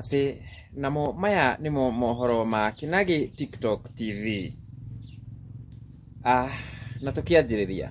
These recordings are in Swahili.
atĩ namo maya nĩmo mohoro ma kinagi tiktok tv ah, na tũkĩanjĩrĩria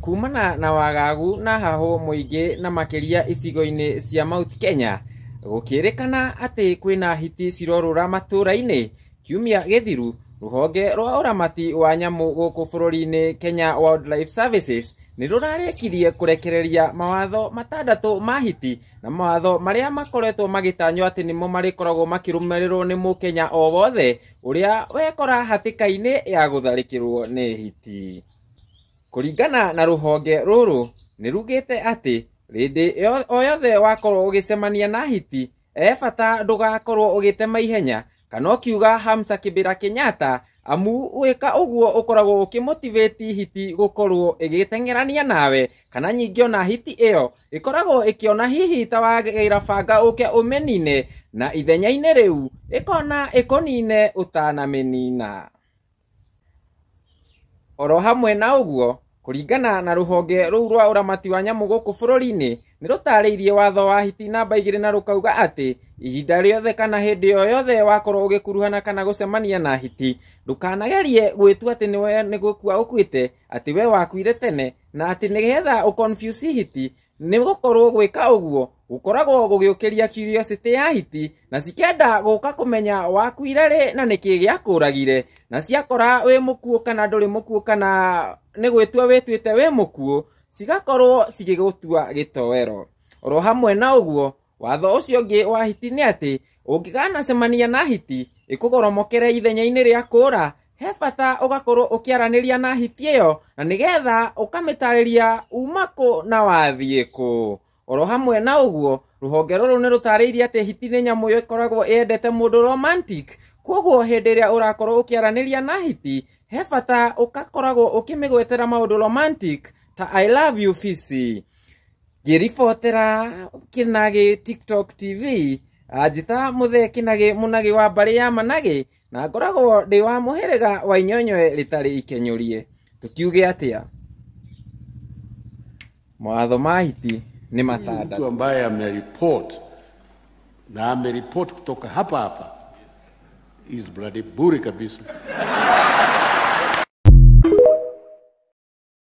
kumana na wagagu na hahu mũingĩ na makĩria icigo-inĩ cia mount kenya gũkĩrĩkana atĩ kwĩna hiti cirorũra matũũra-inĩ kiumia gĩthiru rũhonge rwa ũramati wa nyamũ gũkũ bũrũri-inĩ kenya wildlife services nä rå kirie kå rekereria mawatho matandatå mahiti na mawatho marä a makoretwo magä tanywo atä mo marä koragwo makä rå mä nä må kenya o wothe å rä a wekora hatĩka-inä ya gå tharä kä rwo nä hiti kå ringana na rå honge rå rå nä rugä te atä rĩndĩ o yothe wakorwo cemania na hiti ebata gä te maihenya kana ũkiuga hamsa kä kenyatta amu wika uguo ukoragwo ukimotivate hiti gukorwo igitengerania nawe kana nyingi ona hiti iyo ikoragwo ikiona hihi ta wagira banga uke umenine na ithenya-inĩ rĩu ikona ikonine utanamenina oro hamwe na uguo kuringana na ruhonge ruu rwa uramati wa nyamu guku bururi-ini ni rutariirie watho wa hiti namba igiri na rukauga ati ihinda riothe kana hindi o yothe wakorwo ugikuruhana kana gucemania na hiti ndukanagerie gwitua ati niwe ni gukua ukwite ati we wakuire tene na ati nigetha uconfuse hiti nä gå korwo gwä ka å guo gå curiosity ya hiti na cikenda guka kumenya kå menya wakuire rä na nä kä na ciakora wä mukuo kana ndå mukuo kana nä gwä tua wä tuä te wä må kuå cigakorwo cigä gå tua gä toero oro hamwe na å guo watho å ngi ngä wa hiti nä atä å ngä na hiti ä kå ithenya ini rä a kå ra he bata å gakorwo å kä aranä ria na hiti ä yo na nä getha å kamä tarä ria na wathiä kå oro hamwe na å guo rũhonge rũrũ nĩ ati irie hiti nä nyamå ĩyo ĩkoragwo ĩendete mũndũ romantic koguo hĩndĩ ĩrĩa ũrakorwo ũkĩaranĩria na hiti he bata ũkakoragwo ũkĩmĩgwetera maũndũ romantic ta i love you fisi ngĩribotera kĩnagĩ tiktok tv anjĩta ah, mũthee kĩnagĩ mũnagĩ wa mbarĩ ya managĩ na ngoragwo ndĩ wa mũhĩrĩga wa inyonyoe rĩtarĩ ikenyũrie tũkiuge atĩa mawatho ma hiti ni matanda. Mtu ambaye ameripoti na ameripoti kutoka hapa hapa is bloody bure kabisa.